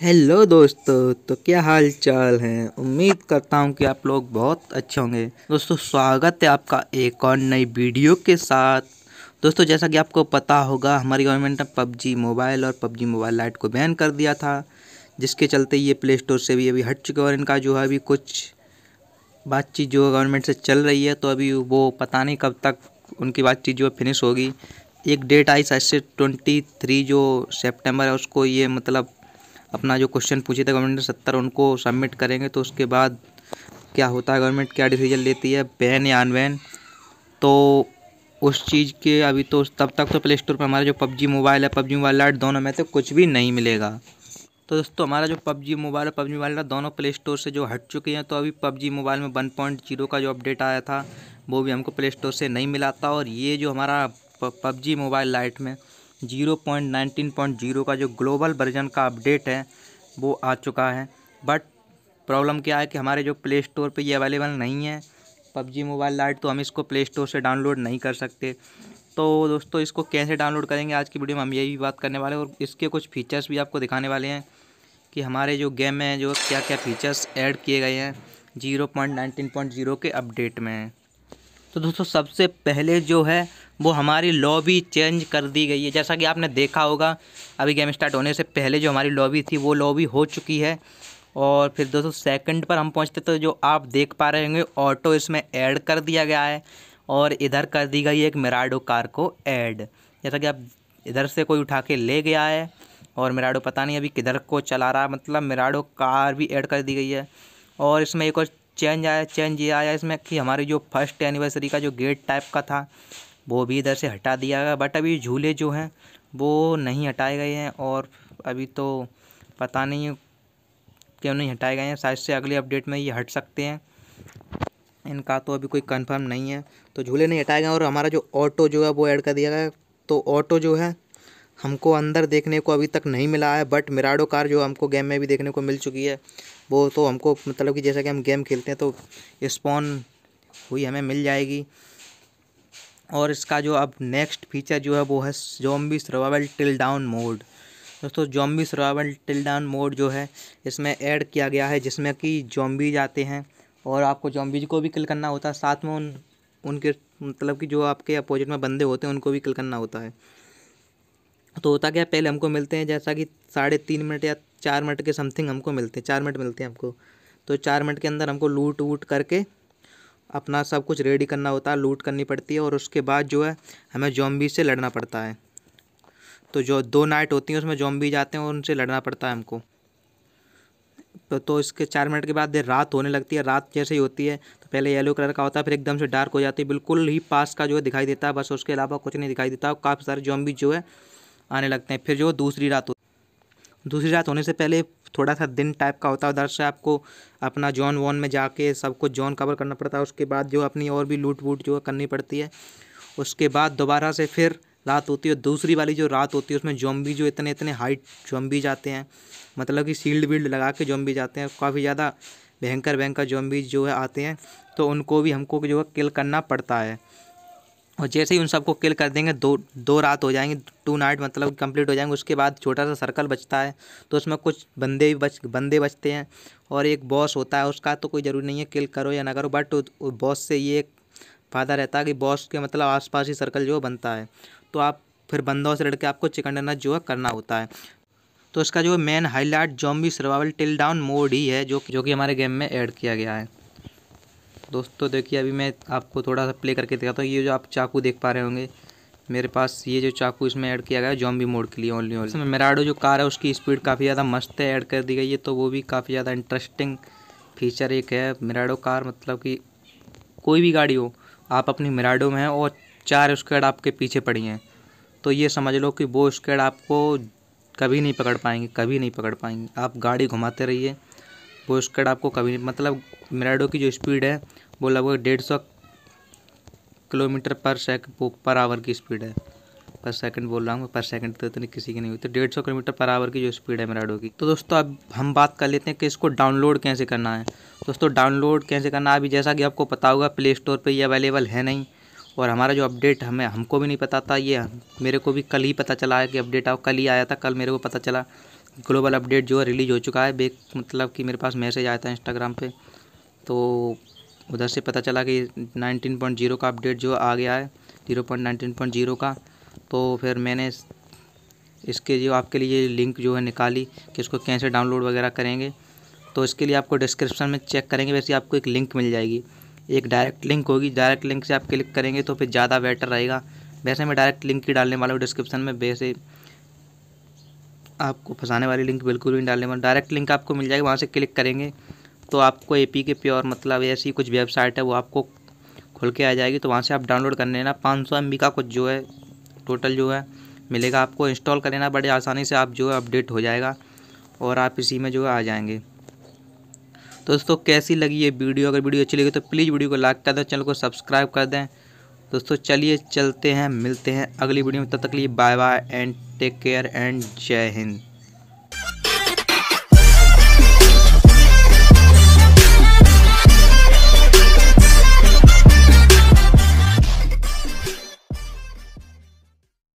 hello दोस्तों तो क्या हाल चाल है उम्मीद करता हूँ कि आप लोग बहुत अच्छे होंगे दोस्तों स्वागत है आपका एक और नई वीडियो के साथ दोस्तों जैसा कि आपको पता होगा हमारी गवर्नमेंट ने पबजी मोबाइल और पबजी मोबाइल लाइट को बैन कर दिया था जिसके चलते ये प्ले स्टोर से भी अभी हट चुके और इनका जो है अभी कुछ बातचीत जो गवर्नमेंट से चल रही है तो अभी वो पता नहीं कब तक उनकी बातचीत जो फिनिश होगी एक डेट आई शायद से ट्वेंटी थ्री जो सेप्टेम्बर है उसको ये मतलब अपना जो क्वेश्चन पूछे थे गवर्नमेंट ने सत्तर उनको सबमिट करेंगे तो उसके बाद क्या होता है गवर्नमेंट क्या डिसीजन लेती है बैन या अनबैन तो उस चीज़ के अभी तो तब तक तो प्ले स्टोर पर हमारा जो पबजी मोबाइल है पबजी मोबाइल लाइट दोनों में तो कुछ भी नहीं मिलेगा तो दोस्तों हमारा जो पबजी मोबाइल और पबजी मोबाइल दोनों प्ले स्टोर से जो हट चुके हैं तो अभी पबजी मोबाइल में वन पॉइंट जीरो का जो अपडेट आया था वो भी हमको प्ले स्टोर से नहीं मिला था और ये जो हमारा पबजी मोबाइल लाइट में zero point nineteen point zero का जो ग्लोबल वर्जन का अपडेट है वो आ चुका है बट प्रॉब्लम क्या है कि हमारे जो प्ले स्टोर पर ये अवेलेबल नहीं है पबजी मोबाइल लाइट तो हम इसको प्ले स्टोर से डाउनलोड नहीं कर सकते तो दोस्तों इसको कैसे डाउनलोड करेंगे आज की वीडियो में हम यही बात करने वाले हैं और इसके कुछ फीचर्स भी आपको दिखाने वाले हैं कि हमारे जो गेम में जो क्या क्या फ़ीचर्स ऐड किए गए हैं zero point nineteen point zero के अपडेट में तो दोस्तों सबसे पहले जो है वो हमारी लॉबी चेंज कर दी गई है जैसा कि आपने देखा होगा अभी गेम स्टार्ट होने से पहले जो हमारी लॉबी थी वो लॉबी हो चुकी है और फिर दोस्तों सेकंड पर हम पहुंचते तो जो आप देख पा रहे होंगे ऑटो इसमें ऐड कर दिया गया है और इधर कर दी गई एक मेराडो कार को ऐड जैसा कि आप इधर से कोई उठा के ले गया है और मेराडो पता नहीं अभी किधर को चला रहा मतलब मेराडो कार भी ऐड कर दी गई है और इसमें एक और चेंज आया चेंज ये आया इसमें कि हमारे जो फर्स्ट एनिवर्सरी का जो गेट टाइप का था वो भी इधर से हटा दिया गया बट अभी झूले जो हैं वो नहीं हटाए गए हैं और अभी तो पता नहीं क्यों नहीं हटाए गए हैं शायद से अगले अपडेट में ये हट सकते हैं इनका तो अभी कोई कंफर्म नहीं है तो झूले नहीं हटाए गए और हमारा जो ऑटो जो है वो ऐड कर दिया गया तो ऑटो जो है हमको अंदर देखने को अभी तक नहीं मिला है बट मिराडो कार जो हमको गेम में भी देखने को मिल चुकी है वो तो हमको मतलब कि जैसा कि हम गेम खेलते हैं तो स्पॉन हुई हमें मिल जाएगी और इसका जो अब नेक्स्ट फीचर जो है वो है zombie survival till down mode दोस्तों zombie survival till down mode जो है इसमें ऐड किया गया है जिसमें कि जॉम्बी आते हैं और आपको जॉम्बीज को भी किल करना होता है साथ में उन उनके मतलब कि जो आपके अपोजिट में बंदे होते हैं उनको भी किल करना होता है तो होता क्या पहले हमको मिलते हैं जैसा कि साढ़े तीन मिनट या चार मिनट के समथिंग हमको मिलते हैं चार मिनट मिलते हैं हमको तो चार मिनट के अंदर हमको लूट वूट करके अपना सब कुछ रेडी करना होता है लूट करनी पड़ती है और उसके बाद जो है हमें जॉम्बी से लड़ना पड़ता है तो जो दो नाइट होती हैं उसमें जॉम्बी जाते हैं और उनसे लड़ना पड़ता है हमको तो, तो इसके चार मिनट के बाद रात होने लगती है रात जैसे ही होती है तो पहले येलो कलर का होता है फिर एकदम से डार्क हो जाती है बिल्कुल ही पास का जो है दिखाई देता है बस उसके अलावा कुछ नहीं दिखाई देता काफ़ी सारे जॉम्बी जो है आने लगते हैं फिर जो दूसरी रात दूसरी रात होने से पहले थोड़ा सा दिन टाइप का होता है उधर से आपको अपना जॉन वॉन में जाके सब कुछ जॉन कवर करना पड़ता है उसके बाद जो अपनी और भी लूट वूट जो करनी पड़ती है उसके बाद दोबारा से फिर रात होती है दूसरी वाली जो रात होती है उसमें जॉम्बी जो इतने इतने हाइट जॉम्बी जाते हैं मतलब कि सील्ड वील्ड लगा के जॉम्बी जाते हैं काफ़ी ज़्यादा भयंकर भयंकर जॉम्बी जो है आते हैं तो उनको भी हमको जो है किल करना पड़ता है और जैसे ही उन सबको किल कर देंगे दो दो रात हो जाएंगे टू नाइट मतलब कंप्लीट हो जाएंगे उसके बाद छोटा सा सर्कल बचता है तो उसमें कुछ बंदे भी बच बंदे बचते हैं और एक बॉस होता है उसका तो कोई ज़रूरी नहीं है किल करो या ना करो बट बॉस से ये एक फ़ायदा रहता है कि बॉस के मतलब आसपास ही सर्कल जो बनता है तो आप फिर बंदों से लड़के आपको चिकन डनर जो है करना होता है तो इसका जो main highlight zombie survival till down mode ही है जो जो कि हमारे गेम में ऐड किया गया है दोस्तों देखिए अभी मैं आपको थोड़ा सा प्ले करके दिखाता हूँ ये जो आप चाकू देख पा रहे होंगे मेरे पास ये जो चाकू इसमें ऐड किया गया है जॉम्बी मोड के लिए ओनली ओनली मेराडो जो कार है उसकी स्पीड काफ़ी ज़्यादा मस्त है ऐड कर दी गई है तो वो भी काफ़ी ज़्यादा इंटरेस्टिंग फीचर एक है मेराडो कार मतलब कि कोई भी गाड़ी हो आप अपनी मेराडो में हैं और चार स्क्वेड आपके पीछे पड़ी हैं तो ये समझ लो कि वो स्क्वेड आपको कभी नहीं पकड़ पाएंगे कभी नहीं पकड़ पाएंगे आप गाड़ी घुमाते रहिए पोस्ट कार्ड आपको कभी मतलब मेराडो की जो स्पीड है वो लगभग डेढ़ सौ किलोमीटर पर सेक पर आवर की स्पीड है पर सेकंड बोल रहा हूँ पर सेकंड तो इतनी किसी की नहीं होती तो डेढ़ सौ किलोमीटर पर आवर की जो स्पीड है मेराडो की तो दोस्तों अब हम बात कर लेते हैं कि इसको डाउनलोड कैसे करना है दोस्तों डाउनलोड कैसे करना है अभी जैसा कि आपको पता होगा प्ले स्टोर पर ये अवेलेबल है नहीं और हमारा जो अपडेट हमें हमको भी नहीं पता था ये मेरे को भी कल ही पता चला है कि अपडेट आओ कल ही आया था कल मेरे को पता चला ग्लोबल अपडेट जो है रिलीज़ हो चुका है बेक मतलब कि मेरे पास मैसेज आया था इंस्टाग्राम पे तो उधर से पता चला कि 19.0 का अपडेट जो आ गया है 0.19.0 का तो फिर मैंने इसके जो आपके लिए लिंक जो है निकाली कि इसको कैसे डाउनलोड वगैरह करेंगे तो इसके लिए आपको डिस्क्रिप्शन में चेक करेंगे वैसे आपको एक लिंक मिल जाएगी एक डायरेक्ट लिंक होगी डायरेक्ट लिंक से आप क्लिक करेंगे तो फिर ज़्यादा बेटर रहेगा वैसे मैं डायरेक्ट लिंक ही डालने वाला हूँ डिस्क्रिप्शन में वैसे आपको फंसाने वाली लिंक बिल्कुल भी डालने वाले डायरेक्ट लिंक आपको मिल जाएगी वहाँ से क्लिक करेंगे तो आपको ए के प्योर मतलब ऐसी कुछ वेबसाइट है वो आपको खुल के आ जाएगी तो वहाँ से आप डाउनलोड कर लेना पाँच सौ का कुछ जो है टोटल जो है मिलेगा आपको इंस्टॉल कर लेना बड़े आसानी से आप जो है अपडेट हो जाएगा और आप इसी में जो है आ जाएंगे दोस्तों कैसी लगी ये वीडियो अगर वीडियो अच्छी लगी तो प्लीज़ वीडियो को लाइक कर दें चैनल को सब्सक्राइब कर दें दोस्तों चलिए चलते हैं मिलते हैं अगली वीडियो में तब तक लिए bye bye and take care and जय हिंद